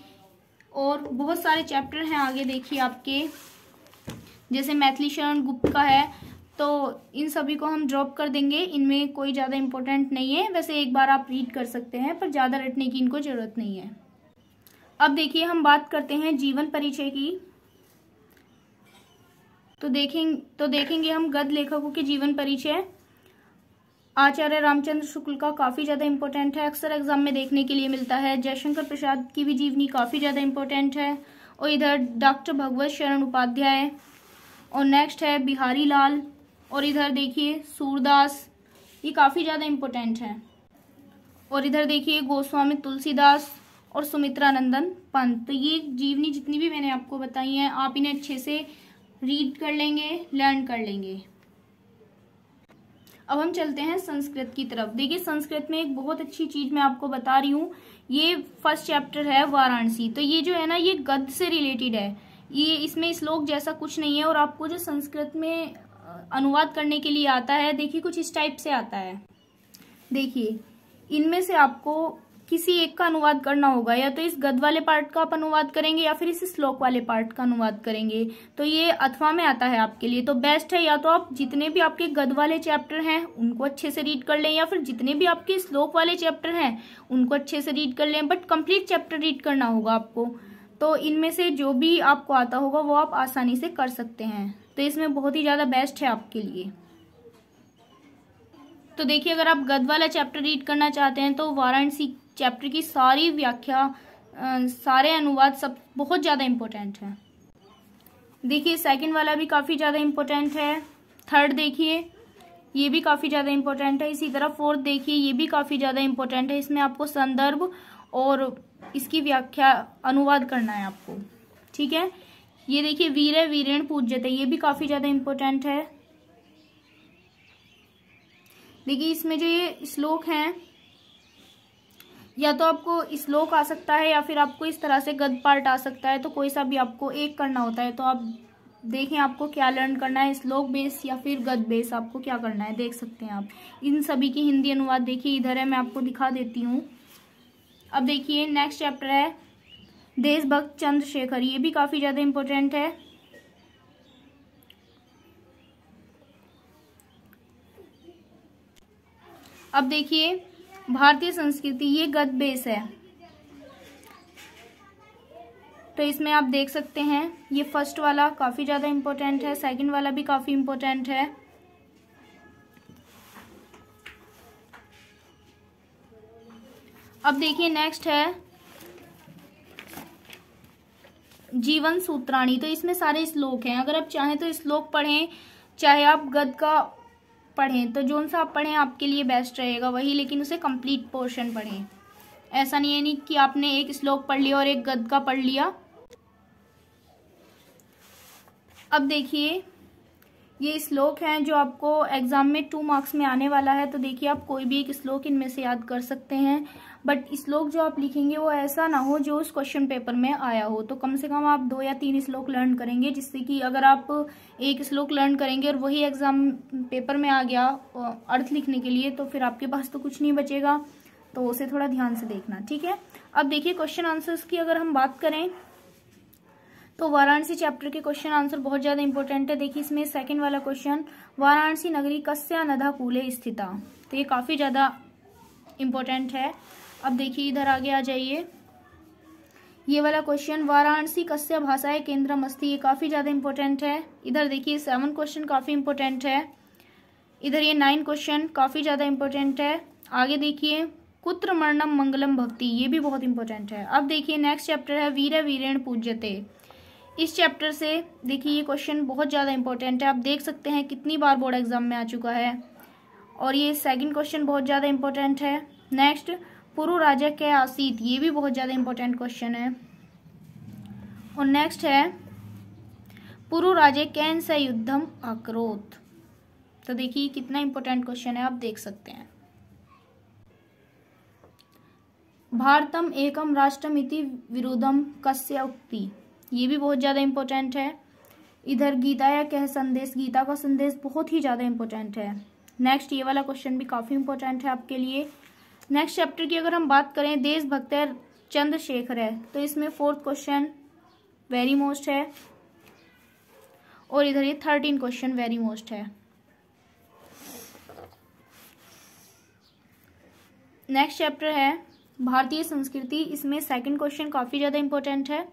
और बहुत सारे चैप्टर हैं आगे देखिए आपके जैसे मैथिली शरण गुप्त का है तो इन सभी को हम ड्रॉप कर देंगे इनमें कोई ज़्यादा इम्पोर्टेंट नहीं है वैसे एक बार आप रीड कर सकते हैं पर ज़्यादा रटने की इनको ज़रूरत नहीं है अब देखिए हम बात करते हैं जीवन परिचय की तो देखें तो देखेंगे हम गद लेखकों के जीवन परिचय आचार्य रामचंद्र शुक्ल का काफी ज्यादा इंपॉर्टेंट है अक्सर एग्जाम में देखने के लिए मिलता है जयशंकर प्रसाद की भी जीवनी काफी ज्यादा इंपॉर्टेंट है और इधर डॉक्टर भगवत शरण उपाध्याय और नेक्स्ट है बिहारी लाल और इधर देखिए सूरदास ये काफ़ी ज़्यादा इम्पोर्टेंट है और इधर देखिए गोस्वामी तुलसीदास और सुमित्रा नंदन पंत तो ये जीवनी जितनी भी मैंने आपको बताई है आप इन्हें अच्छे से रीड कर लेंगे लर्न कर लेंगे अब हम चलते हैं संस्कृत की तरफ देखिए संस्कृत में एक बहुत अच्छी चीज मैं आपको बता रही हूँ ये फर्स्ट चैप्टर है वाराणसी तो ये जो है ना ये गद्य से रिलेटेड है ये इसमें श्लोक इस जैसा कुछ नहीं है और आपको जो संस्कृत में अनुवाद करने के लिए आता है देखिए कुछ इस टाइप से आता है देखिए इनमें से आपको किसी एक का अनुवाद करना होगा या तो इस गद वाले पार्ट का आप अनुवाद करेंगे या फिर इस श्लोक वाले पार्ट का अनुवाद करेंगे तो ये अथवा में आता है आपके लिए तो बेस्ट है या तो आप जितने भी आपके गद वाले चैप्टर हैं उनको अच्छे से रीड कर लें या फिर जितने भी आपके श्लोक वाले चैप्टर हैं उनको अच्छे से रीड कर लें बट कम्प्लीट चैप्टर रीड करना होगा आपको तो इनमें से जो भी आपको आता होगा वो आप आसानी से कर सकते हैं तो इसमें बहुत ही ज़्यादा बेस्ट है आपके लिए तो देखिए अगर आप गद वाला चैप्टर रीड करना चाहते हैं तो वाराणसी चैप्टर की सारी व्याख्या सारे अनुवाद सब बहुत ज़्यादा इम्पोर्टेंट है देखिए सेकंड वाला भी काफ़ी ज़्यादा इम्पोर्टेंट है थर्ड देखिए ये भी काफ़ी ज़्यादा इम्पोर्टेंट है इसी तरह फोर्थ देखिए ये भी काफ़ी ज़्यादा इम्पोर्टेंट है इसमें आपको संदर्भ और इसकी व्याख्या अनुवाद करना है आपको ठीक है ये देखिए वीर वीरेण पूज्यते ये भी काफ़ी ज़्यादा इम्पोर्टेंट है देखिए इसमें जो ये श्लोक हैं या तो आपको स्लोक आ सकता है या फिर आपको इस तरह से गद पार्ट आ सकता है तो कोई सा भी आपको एक करना होता है तो आप देखें आपको क्या लर्न करना है स्लोक बेस या फिर गद बेस आपको क्या करना है देख सकते हैं आप इन सभी की हिंदी अनुवाद देखिए इधर है मैं आपको दिखा देती हूँ अब देखिए नेक्स्ट चैप्टर है देशभक्त चंद्रशेखर ये भी काफ़ी ज़्यादा इम्पोर्टेंट है अब देखिए भारतीय संस्कृति ये गद बेस है तो इसमें आप देख सकते हैं ये फर्स्ट वाला काफ़ी ज़्यादा इम्पोर्टेंट है सेकंड वाला भी काफ़ी इम्पोर्टेंट है अब देखिए नेक्स्ट है जीवन सूत्राणी तो इसमें सारे श्लोक हैं अगर आप चाहें तो श्लोक पढ़ें चाहे आप गद का पढ़ें तो जो सा आप पढ़ें आपके लिए बेस्ट रहेगा वही लेकिन उसे कंप्लीट पोर्शन पढ़ें ऐसा नहीं है नहीं कि आपने एक श्लोक पढ़ लिया और एक गद का पढ़ लिया अब देखिए ये श्लोक हैं जो आपको एग्जाम में टू मार्क्स में आने वाला है तो देखिए आप कोई भी एक श्लोक इनमें से याद कर सकते हैं बट श्लोक जो आप लिखेंगे वो ऐसा ना हो जो उस क्वेश्चन पेपर में आया हो तो कम से कम आप दो या तीन श्लोक लर्न करेंगे जिससे कि अगर आप एक श्लोक लर्न करेंगे और वही एग्जाम पेपर में आ गया अर्थ लिखने के लिए तो फिर आपके पास तो कुछ नहीं बचेगा तो उसे थोड़ा ध्यान से देखना ठीक है अब देखिए क्वेश्चन आंसर्स की अगर हम बात करें तो वाराणसी चैप्टर के क्वेश्चन आंसर बहुत ज्यादा इंपॉर्टेंट है देखिए इसमें सेकंड वाला क्वेश्चन वाराणसी नगरी कस्या नदा कूले स्थिता तो ये काफी ज्यादा इंपॉर्टेंट है अब देखिए इधर आगे आ जाइए ये वाला क्वेश्चन वाराणसी कस्य भाषाएं केंद्र मस्ती ये काफ़ी ज़्यादा इंपॉर्टेंट है इधर देखिए सेवन क्वेश्चन काफ़ी इंपॉर्टेंट है इधर ये नाइन क्वेश्चन काफ़ी ज़्यादा इंपॉर्टेंट है आगे देखिए कुत्र मरणम मंगलम भक्ति ये भी बहुत इंपॉर्टेंट है अब देखिए नेक्स्ट चैप्टर है वीर वीरेण पूज्यते इस चैप्टर से देखिए ये क्वेश्चन बहुत ज़्यादा इंपॉर्टेंट है आप देख सकते हैं कितनी बार बोर्ड एग्जाम में आ चुका है और ये सेकंड क्वेश्चन बहुत ज़्यादा इंपॉर्टेंट है नेक्स्ट पुरु राजा के आसीत ये भी बहुत ज़्यादा इंपॉर्टेंट क्वेश्चन है और नेक्स्ट है पुरु राजे कैन से युद्धम आक्रोत तो देखिए कितना इंपॉर्टेंट क्वेश्चन है आप देख सकते हैं भारतम एकम राष्ट्रमिति विरोधम कस्य उक्ति ये भी बहुत ज़्यादा इम्पोर्टेंट है इधर गीता या कह संदेश गीता का संदेश बहुत ही ज़्यादा इम्पोर्टेंट है नेक्स्ट ये वाला क्वेश्चन भी काफ़ी इम्पोर्टेंट है आपके लिए नेक्स्ट चैप्टर की अगर हम बात करें देशभक्त है चंद्रशेखर है तो इसमें फोर्थ क्वेश्चन वेरी मोस्ट है और इधर ये थर्टीन क्वेश्चन वेरी मोस्ट है नेक्स्ट चैप्टर है भारतीय संस्कृति इसमें सेकंड क्वेश्चन काफ़ी ज़्यादा इम्पोर्टेंट है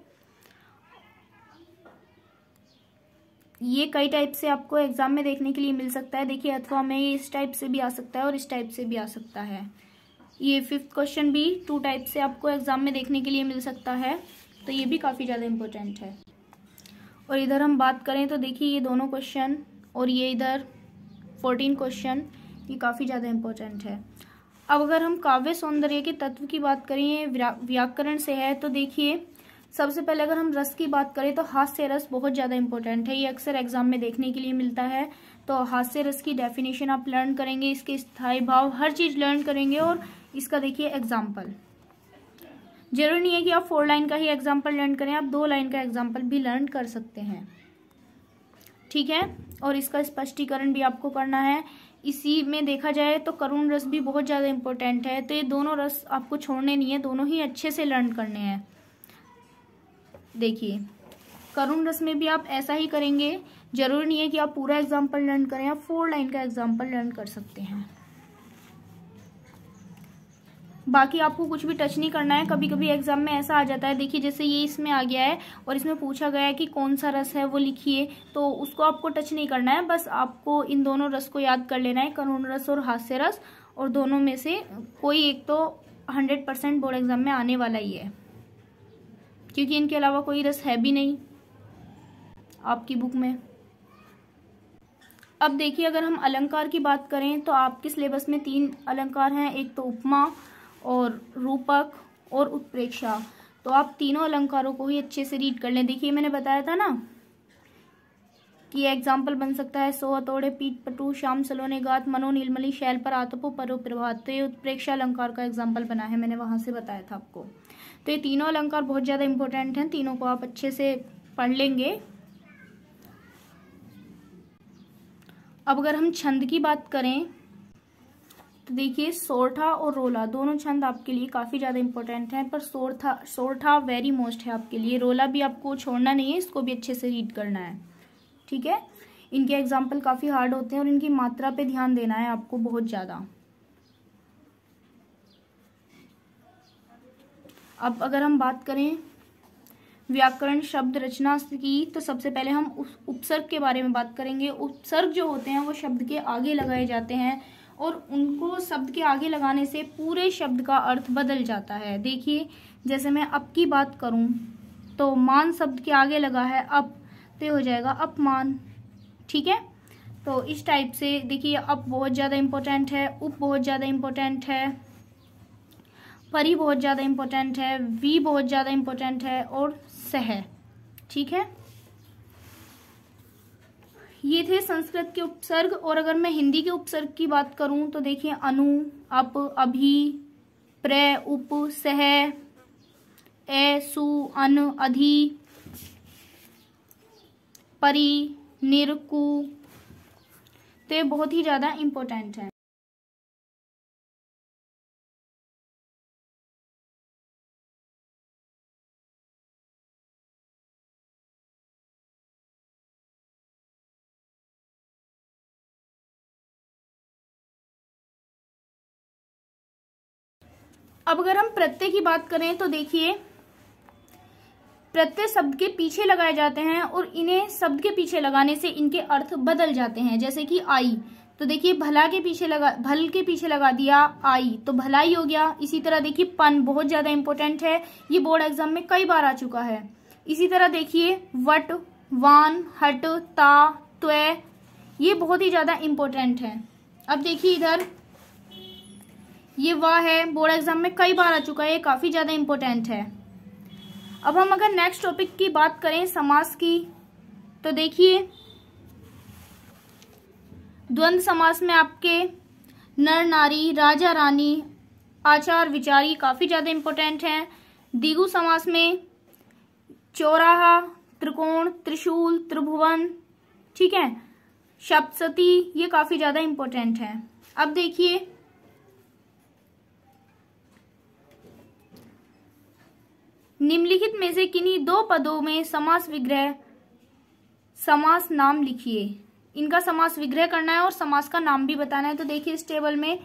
ये कई टाइप से आपको एग्जाम में देखने के लिए मिल सकता है देखिए अथवा में ये इस टाइप से भी आ सकता है और इस टाइप से भी आ सकता है ये फिफ्थ क्वेश्चन भी टू टाइप से आपको एग्जाम में देखने के लिए मिल सकता है तो ये भी काफ़ी ज़्यादा इम्पोर्टेंट है और इधर हम बात करें तो देखिए ये दोनों क्वेश्चन और ये इधर फोर्टीन क्वेश्चन ये काफ़ी ज़्यादा इम्पोर्टेंट है अब अगर हम काव्य सौंदर्य के तत्व की बात करें व्याकरण से है तो देखिए सबसे पहले अगर हम रस की बात करें तो हास्य रस बहुत ज़्यादा इंपॉर्टेंट है ये अक्सर एग्जाम में देखने के लिए मिलता है तो हास्य रस की डेफिनेशन आप लर्न करेंगे इसके स्थायी भाव हर चीज़ लर्न करेंगे और इसका देखिए एग्जाम्पल जरूरी नहीं है कि आप फोर लाइन का ही एग्जाम्पल लर्न करें आप दो लाइन का एग्जाम्पल भी लर्न कर सकते हैं ठीक है और इसका स्पष्टीकरण भी आपको करना है इसी में देखा जाए तो करुण रस भी बहुत ज़्यादा इंपॉर्टेंट है तो ये दोनों रस आपको छोड़ने नहीं है दोनों ही अच्छे से लर्न करने हैं देखिए करुण रस में भी आप ऐसा ही करेंगे जरूरी नहीं है कि आप पूरा एग्जाम्पल लर्न करें आप फोर लाइन का एग्जाम्पल लर्न कर सकते हैं बाकी आपको कुछ भी टच नहीं करना है कभी कभी एग्जाम में ऐसा आ जाता है देखिए जैसे ये इसमें आ गया है और इसमें पूछा गया है कि कौन सा रस है वो लिखिए तो उसको आपको टच नहीं करना है बस आपको इन दोनों रस को याद कर लेना है करुण रस और हास्य रस और दोनों में से कोई एक तो हंड्रेड परसेंट बोर्ड एग्जाम में आने वाला ही है क्योंकि इनके अलावा कोई रस है भी नहीं आपकी बुक में अब देखिए अगर हम अलंकार की बात करें तो आपके सिलेबस में तीन अलंकार हैं एक तो उपमा और रूपक और उत्प्रेक्षा तो आप तीनों अलंकारों को ही अच्छे से रीड कर लें देखिए मैंने बताया था ना कि एग्जाम्पल बन सकता है सो अतोड़े पीठ पटू शाम सलोने गात मनो नीलमली शैल पर आतपो परो प्रभात तो ये उत्प्रेक्षा अलंकार का एग्जाम्पल बना है मैंने वहाँ से बताया था आपको तो ये तीनों अलंकार बहुत ज़्यादा इम्पोर्टेंट हैं तीनों को आप अच्छे से पढ़ लेंगे अब अगर हम छंद की बात करें तो देखिए सोरठा और रोला दोनों छंद आपके लिए काफ़ी ज़्यादा इंपॉर्टेंट हैं पर सोरठा सोरठा वेरी मोस्ट है आपके लिए रोला भी आपको छोड़ना नहीं है इसको भी अच्छे से रीड करना है ठीक है इनके एग्जाम्पल काफ़ी हार्ड होते हैं और इनकी मात्रा पे ध्यान देना है आपको बहुत ज़्यादा अब अगर हम बात करें व्याकरण शब्द रचना की तो सबसे पहले हम उस उपसर्ग के बारे में बात करेंगे उपसर्ग जो होते हैं वो शब्द के आगे लगाए जाते हैं और उनको शब्द के आगे लगाने से पूरे शब्द का अर्थ बदल जाता है देखिए जैसे मैं अप की बात करूं तो मान शब्द के आगे लगा है अप तो हो जाएगा अपमान ठीक है तो इस टाइप से देखिए अप बहुत ज़्यादा इम्पोर्टेंट है उप बहुत ज़्यादा इम्पोर्टेंट है परी बहुत ज़्यादा इम्पोर्टेंट है वी बहुत ज़्यादा इम्पोर्टेंट है और सह ठीक है ये थे संस्कृत के उपसर्ग और अगर मैं हिंदी के उपसर्ग की बात करूं तो देखिए अनु अप अभी प्र उप सह ए सु अन अधि परी निरकु तो बहुत ही ज़्यादा इम्पोर्टेंट है अब अगर हम प्रत्यय की बात करें तो देखिए प्रत्यय शब्द के पीछे लगाए जाते हैं और इन्हें शब्द के पीछे लगाने से इनके अर्थ बदल जाते हैं जैसे कि आई तो देखिए भला के पीछे लगा भल के पीछे लगा दिया आई तो भलाई हो गया इसी तरह देखिए पन बहुत ज़्यादा इंपॉर्टेंट है ये बोर्ड एग्जाम में कई बार आ चुका है इसी तरह देखिए वट वान हट ता त्वे ये बहुत ही ज़्यादा इम्पोर्टेंट है अब देखिए इधर ये वाह है बोर्ड एग्जाम में कई बार आ चुका है ये काफ़ी ज़्यादा इम्पोर्टेंट है अब हम अगर नेक्स्ट टॉपिक की बात करें समास की तो देखिए द्वंद्व समास में आपके नर नारी राजा रानी आचार विचार ये काफ़ी ज़्यादा इम्पोर्टेंट हैं दिगु समास में चौराहा त्रिकोण त्रिशूल त्रिभुवन ठीक है सप्तती ये काफ़ी ज़्यादा इम्पोर्टेंट है अब देखिए निम्नलिखित में से किन्हीं दो पदों में समास विग्रह समास नाम लिखिए इनका समास विग्रह करना है और समास का नाम भी बताना है तो देखिए इस टेबल में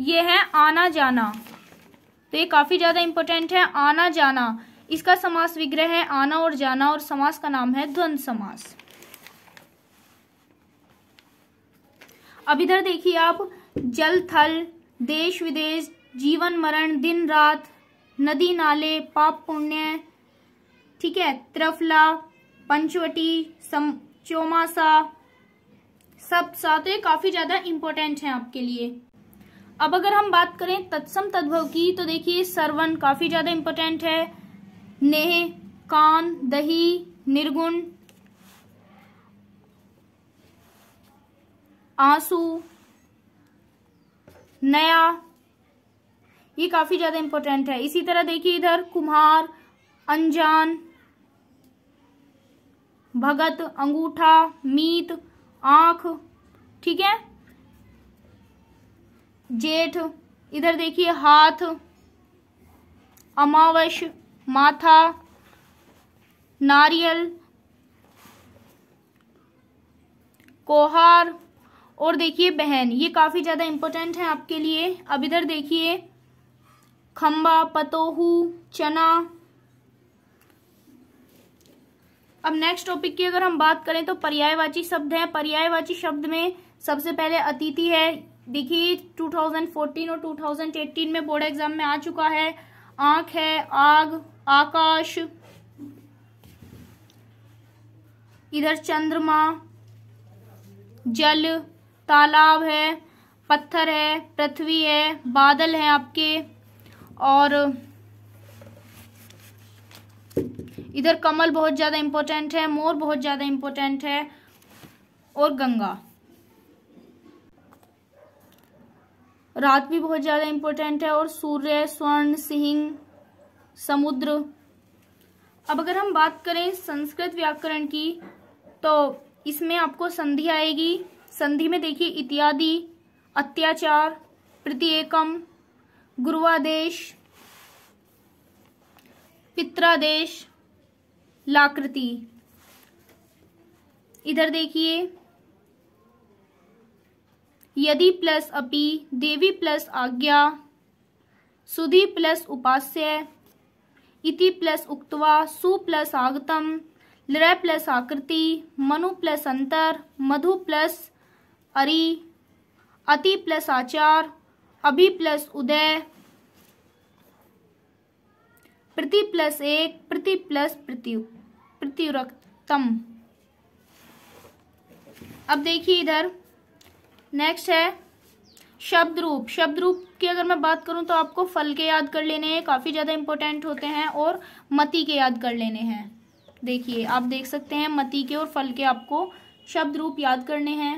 ये है आना जाना तो ये काफी ज्यादा इंपॉर्टेंट है आना जाना इसका समास विग्रह है आना और जाना और समास का नाम है द्वंद समास अब इधर देखिए आप जल थल देश विदेश जीवन मरण दिन रात नदी नाले पाप पुण्य ठीक है त्रफला पंचवटी सम चौमासा सब साथ काफी ज्यादा इम्पोर्टेंट है आपके लिए अब अगर हम बात करें तत्सम तद्भव की तो देखिए सरवन काफी ज्यादा इंपॉर्टेंट है नेह कान दही निर्गुण आंसू नया ये काफ़ी ज़्यादा इम्पोर्टेंट है इसी तरह देखिए इधर कुम्हार अनजान भगत अंगूठा मीत आंख ठीक है जेठ इधर देखिए हाथ अमावश माथा नारियल कोहार और देखिए बहन ये काफ़ी ज़्यादा इम्पोर्टेंट है आपके लिए अब इधर देखिए खम्बा पतोहू चना अब नेक्स्ट टॉपिक की अगर हम बात करें तो पर्यायवाची शब्द है पर्यायवाची शब्द में सबसे पहले अतिथि है देखिए 2014 और 2018 में बोर्ड एग्जाम में आ चुका है आंख है आग आकाश इधर चंद्रमा जल तालाब है पत्थर है पृथ्वी है बादल है आपके और इधर कमल बहुत ज़्यादा इम्पोर्टेंट है मोर बहुत ज़्यादा इम्पोर्टेंट है और गंगा रात भी बहुत ज़्यादा इम्पोर्टेंट है और सूर्य स्वर्ण सिंह समुद्र अब अगर हम बात करें संस्कृत व्याकरण की तो इसमें आपको संधि आएगी संधि में देखिए इत्यादि अत्याचार प्रति एकम गुरुआदेश पित्रादेश लाकृति इधर देखिए यदि प्लस अपि देवी प्लस आज्ञा सुधि प्लस उपास्य इति प्लस उक्तवा सु प्लस आगतम लृ प्लस आकृति मनु प्लस अंतर मधु प्लस अरि अति प्लस आचार अभी प्लस उदय प्रति प्लस एक प्रति प्लस प्रति प्रतिरक्तम अब देखिए इधर नेक्स्ट है शब्द रूप शब्द रूप की अगर मैं बात करूं तो आपको फल के याद कर लेने हैं काफ़ी ज़्यादा इंपॉर्टेंट होते हैं और मती के याद कर लेने हैं देखिए आप देख सकते हैं मती के और फल के आपको शब्द रूप याद करने हैं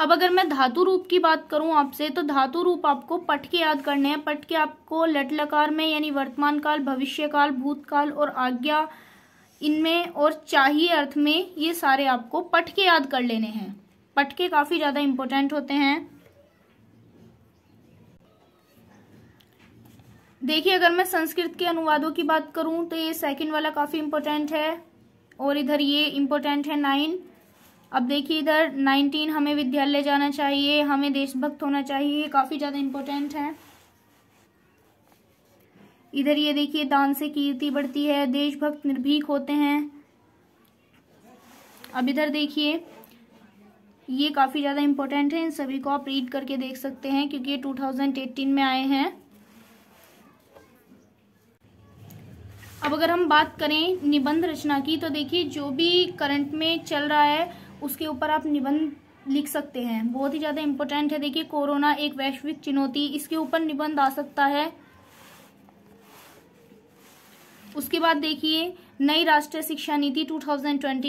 अब अगर मैं धातु रूप की बात करूं आपसे तो धातु रूप आपको पट के याद करने हैं पट के आपको लटलकार में यानी वर्तमान काल भविष्य काल भूतकाल और आज्ञा इनमें और चाहिए अर्थ में ये सारे आपको पट के याद कर लेने हैं पट के काफ़ी ज़्यादा इम्पोर्टेंट होते हैं देखिए अगर मैं संस्कृत के अनुवादों की बात करूं तो ये सेकंड वाला काफ़ी इम्पोर्टेंट है और इधर ये इम्पोर्टेंट है नाइन अब देखिए इधर नाइनटीन हमें विद्यालय जाना चाहिए हमें देशभक्त होना चाहिए काफ़ी ज़्यादा इम्पोर्टेंट है इधर ये देखिए दान से कीर्ति बढ़ती है देशभक्त निर्भीक होते हैं अब इधर देखिए ये काफ़ी ज़्यादा इम्पोर्टेंट है इन सभी को आप रीड करके देख सकते हैं क्योंकि ये 2018 में आए हैं अब अगर हम बात करें निबंध रचना की तो देखिए जो भी करंट में चल रहा है उसके ऊपर आप निबंध लिख सकते हैं बहुत ही ज़्यादा इम्पोर्टेंट है देखिए कोरोना एक वैश्विक चुनौती इसके ऊपर निबंध आ सकता है उसके बाद देखिए नई राष्ट्रीय शिक्षा नीति 2020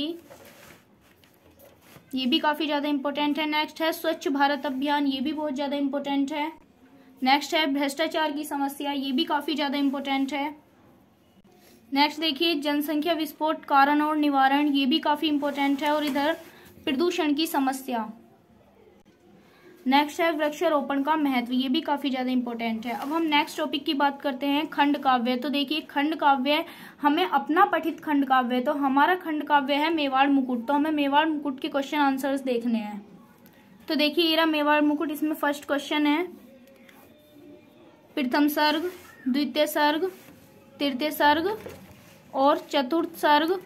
ये भी काफ़ी ज़्यादा इम्पोर्टेंट है नेक्स्ट है स्वच्छ भारत अभियान ये भी बहुत ज़्यादा इम्पोर्टेंट है नेक्स्ट है भ्रष्टाचार की समस्या ये भी काफ़ी ज़्यादा इम्पोर्टेंट है नेक्स्ट देखिए जनसंख्या विस्फोट कारण और निवारण ये भी काफ़ी इम्पोर्टेंट है और इधर प्रदूषण की समस्या नेक्स्ट है वृक्षारोपण का महत्व ये भी काफी ज्यादा इंपॉर्टेंट है अब हम नेक्स्ट टॉपिक की बात करते हैं खंड काव्य तो देखिए खंड काव्य हमें अपना पठित खंड काव्य तो हमारा खंड काव्य है मेवाड़ मुकुट तो हमें मेवाड़ मुकुट के क्वेश्चन आंसर्स देखने हैं तो देखिए इरा मेवाड़ मुकुट इसमें फर्स्ट क्वेश्चन है प्रथम सर्ग द्वितीय सर्ग तृतीय सर्ग और चतुर्थ सर्ग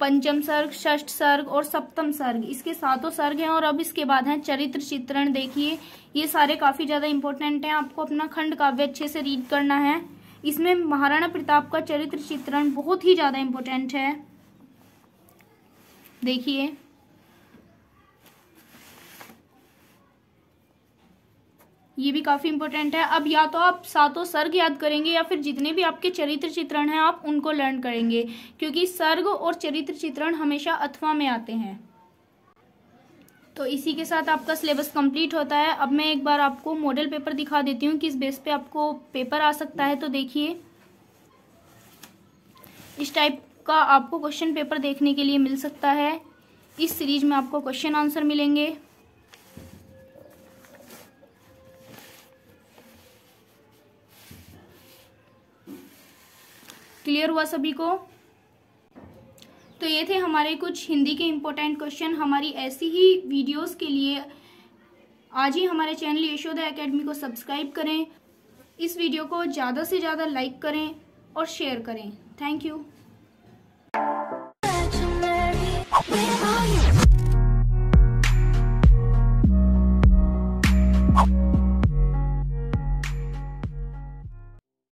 पंचम सर्ग षष्ठ सर्ग और सप्तम सर्ग इसके सातों सर्ग हैं और अब इसके बाद हैं चरित्र चित्रण देखिए ये सारे काफ़ी ज़्यादा इंपॉर्टेंट हैं आपको अपना खंड काव्य अच्छे से रीड करना है इसमें महाराणा प्रताप का चरित्र चित्रण बहुत ही ज़्यादा इम्पोर्टेंट है देखिए ये भी काफ़ी इंपॉर्टेंट है अब या तो आप सातों सर्ग याद करेंगे या फिर जितने भी आपके चरित्र चित्रण हैं आप उनको लर्न करेंगे क्योंकि सर्ग और चरित्र चित्रण हमेशा अथवा में आते हैं तो इसी के साथ आपका सिलेबस कंप्लीट होता है अब मैं एक बार आपको मॉडल पेपर दिखा देती हूँ किस बेस पे आपको पेपर आ सकता है तो देखिए इस टाइप का आपको क्वेश्चन पेपर देखने के लिए मिल सकता है इस सीरीज में आपको क्वेश्चन आंसर मिलेंगे क्लियर हुआ सभी को तो ये थे हमारे कुछ हिंदी के इम्पोर्टेंट क्वेश्चन हमारी ऐसी ही वीडियोस के लिए आज ही हमारे चैनल यशोदा एकेडमी को सब्सक्राइब करें इस वीडियो को ज़्यादा से ज़्यादा लाइक करें और शेयर करें थैंक यू